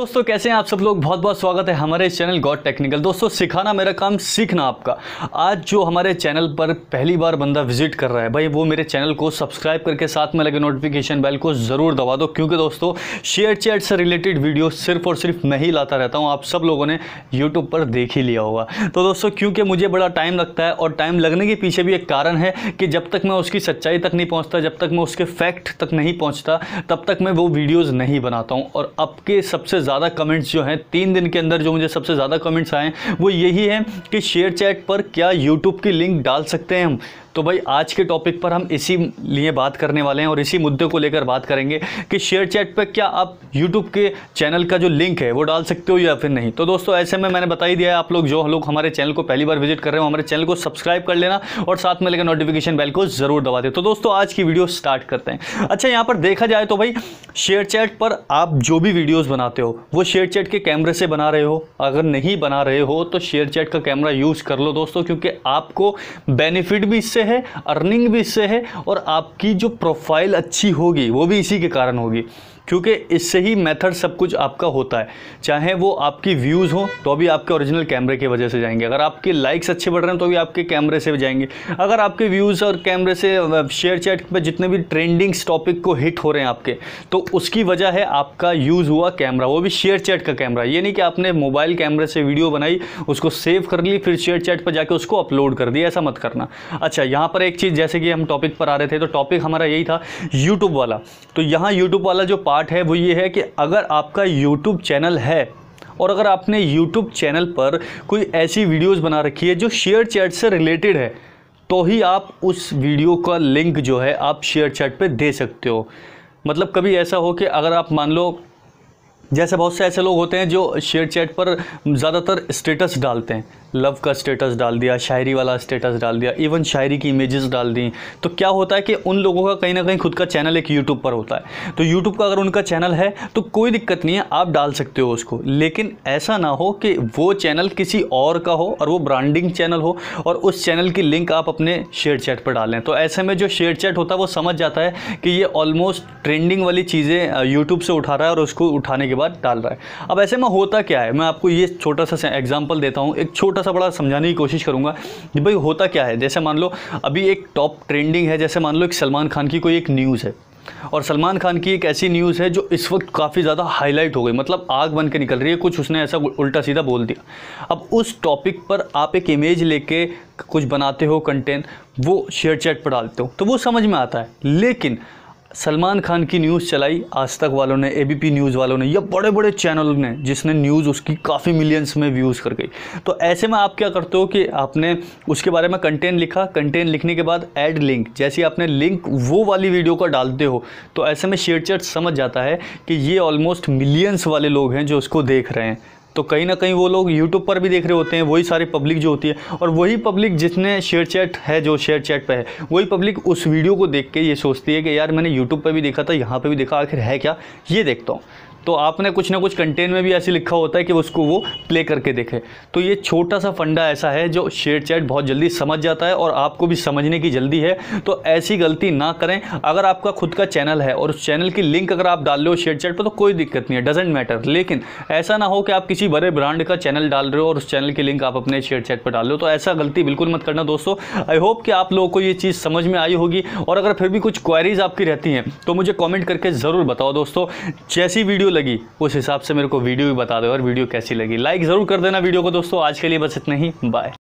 दोस्तों कैसे हैं आप सब लोग बहुत बहुत स्वागत है हमारे इस चैनल गॉड टेक्निकल दोस्तों सिखाना मेरा काम सीखना आपका आज जो हमारे चैनल पर पहली बार बंदा विजिट कर रहा है भाई वो मेरे चैनल को सब्सक्राइब करके साथ में लगे नोटिफिकेशन बेल को ज़रूर दबा दो क्योंकि दोस्तों शेयर चैट से रिलेटेड वीडियो सिर्फ और सिर्फ मैं ही लाता रहता हूँ आप सब लोगों ने यूट्यूब पर देख ही लिया होगा तो दोस्तों क्योंकि मुझे बड़ा टाइम लगता है और टाइम लगने के पीछे भी एक कारण है कि जब तक मैं उसकी सच्चाई तक नहीं पहुँचता जब तक मैं उसके फैक्ट तक नहीं पहुँचता तब तक मैं वो वीडियोज़ नहीं बनाता हूँ और आपके सबसे ज़्यादा कमेंट्स जो हैं तीन दिन के अंदर जो मुझे सबसे ज़्यादा कमेंट्स आए हैं वो यही है कि शेयर चैट पर क्या यूट्यूब की लिंक डाल सकते हैं हम तो भाई आज के टॉपिक पर हम इसी लिए बात करने वाले हैं और इसी मुद्दे को लेकर बात करेंगे कि शेयर चैट पर क्या आप यूट्यूब के चैनल का जो लिंक है वो डाल सकते हो या फिर नहीं तो दोस्तों ऐसे में मैंने बता ही दिया है आप लोग जो लोग हमारे चैनल को पहली बार विजिट कर रहे हो हमारे चैनल को सब्सक्राइब कर लेना और साथ में लेकर नोटिफिकेशन बेल को ज़रूर दबा दे तो दोस्तों आज की वीडियो स्टार्ट करते हैं अच्छा यहाँ पर देखा जाए तो भाई शेयर चैट पर आप जो भी वीडियोज़ बनाते हो वो शेयर चैट के कैमरे से बना रहे हो अगर नहीं बना रहे हो तो शेयर चैट का कैमरा यूज़ कर लो दोस्तों क्योंकि आपको बेनिफिट भी इससे इससे है अर्निंग भी इससे है और आपकी जो प्रोफाइल अच्छी होगी वो भी इसी के कारण होगी क्योंकि इससे ही मेथड सब कुछ आपका होता है चाहे वो आपकी व्यूज़ हो तो भी आपके ओरिजिनल कैमरे की वजह से जाएंगे अगर आपके लाइक्स अच्छे बढ़ रहे हैं तो भी आपके कैमरे से जाएंगे अगर आपके व्यूज़ और कैमरे से शेयर चैट पर जितने भी ट्रेंडिंग्स टॉपिक को हिट हो रहे हैं आपके तो उसकी वजह है आपका यूज़ हुआ कैमरा वो भी शेयर चैट का कैमरा ये नहीं कि आपने मोबाइल कैमरे से वीडियो बनाई उसको सेव कर ली फिर शेयर चैट पर जाकर उसको अपलोड कर दिया ऐसा मत करना अच्छा यहाँ पर एक चीज़ जैसे कि हम टॉपिक पर आ रहे थे तो टॉपिक हमारा यही था यूट्यूब वाला तो यहाँ यूट्यूब वाला जो पार्ट पार्ट है वो ये है कि अगर आपका यूट्यूब चैनल है और अगर आपने यूट्यूब चैनल पर कोई ऐसी वीडियोज बना रखी है जो शेयर चैट से रिलेटेड है तो ही आप उस वीडियो का लिंक जो है आप शेयर चैट पर दे सकते हो मतलब कभी ऐसा हो कि अगर आप मान लो जैसे बहुत से ऐसे लोग होते हैं जो शेयर चैट पर ज़्यादातर स्टेटस डालते हैं लव का स्टेटस डाल दिया शायरी वाला स्टेटस डाल दिया इवन शायरी की इमेजेस डाल दी तो क्या होता है कि उन लोगों का कहीं ना कहीं खुद का चैनल एक यूट्यूब पर होता है तो यूट्यूब का अगर उनका चैनल है तो कोई दिक्कत नहीं है आप डाल सकते हो उसको लेकिन ऐसा ना हो कि वो चैनल किसी और का हो और वो ब्रांडिंग चैनल हो और उस चैनल की लिंक आप अपने शेयर चैट पर डालें तो ऐसे में जो शेयर चैट होता है वो समझ जाता है कि ये ऑलमोस्ट ट्रेंडिंग वाली चीज़ें यूट्यूब से उठा रहा है और उसको उठाने के बाद डाल रहा है अब ऐसे में होता क्या है मैं आपको ये छोटा सा एग्जाम्पल देता हूँ एक छोटा छोटा सा बड़ा समझाने की कोशिश करूँगा कि भाई होता क्या है जैसे मान लो अभी एक टॉप ट्रेंडिंग है जैसे मान लो एक सलमान खान की कोई एक न्यूज़ है और सलमान खान की एक ऐसी न्यूज़ है जो इस वक्त काफ़ी ज़्यादा हाईलाइट हो गई मतलब आग बन के निकल रही है कुछ उसने ऐसा उल्टा सीधा बोल दिया अब उस टॉपिक पर आप एक इमेज लेके कुछ बनाते हो कंटेंट वो शेयर चैट पर डालते हो तो वो समझ में आता है लेकिन सलमान खान की न्यूज़ चलाई आज तक वालों ने एबीपी न्यूज़ वालों ने या बड़े बड़े चैनल ने जिसने न्यूज़ उसकी काफ़ी मिलियंस में व्यूज़ कर गई तो ऐसे में आप क्या करते हो कि आपने उसके बारे में कंटेंट लिखा कंटेंट लिखने के बाद ऐड लिंक जैसे आपने लिंक वो वाली वीडियो का डालते हो तो ऐसे में शेयर चैट समझ जाता है कि ये ऑलमोस्ट मिलियंस वाले लोग हैं जो उसको देख रहे हैं तो कहीं ना कहीं वो लोग यूट्यूब पर भी देख रहे होते हैं वही सारी पब्लिक जो होती है और वही पब्लिक जिसने शेयर चैट है जो शेयर चैट पर है वही पब्लिक उस वीडियो को देख के ये सोचती है कि यार मैंने यूट्यूब पर भी देखा था यहाँ पर भी देखा आखिर है क्या ये देखता हूँ तो आपने कुछ ना कुछ कंटेंट में भी ऐसे लिखा होता है कि उसको वो प्ले करके देखे तो ये छोटा सा फंडा ऐसा है जो शेयर चैट बहुत जल्दी समझ जाता है और आपको भी समझने की जल्दी है तो ऐसी गलती ना करें अगर आपका खुद का चैनल है और उस चैनल की लिंक अगर आप डाल रहे हो शेयर चैट पर तो कोई दिक्कत नहीं है डजेंट मैटर लेकिन ऐसा ना हो कि आप किसी बड़े ब्रांड का चैनल डाल रहे हो और उस चैनल की लिंक आप अपने शेयर चैट पर डाल रहे हो तो ऐसा गलती बिल्कुल मत करना दोस्तों आई होप कि आप लोगों को ये चीज़ समझ में आई होगी और अगर फिर भी कुछ क्वायरीज आपकी रहती हैं तो मुझे कॉमेंट करके ज़रूर बताओ दोस्तों जैसी वीडियो लगी उस हिसाब से मेरे को वीडियो भी बता दो और वीडियो कैसी लगी लाइक ज़रूर कर देना वीडियो को दोस्तों आज के लिए बस इतना ही बाय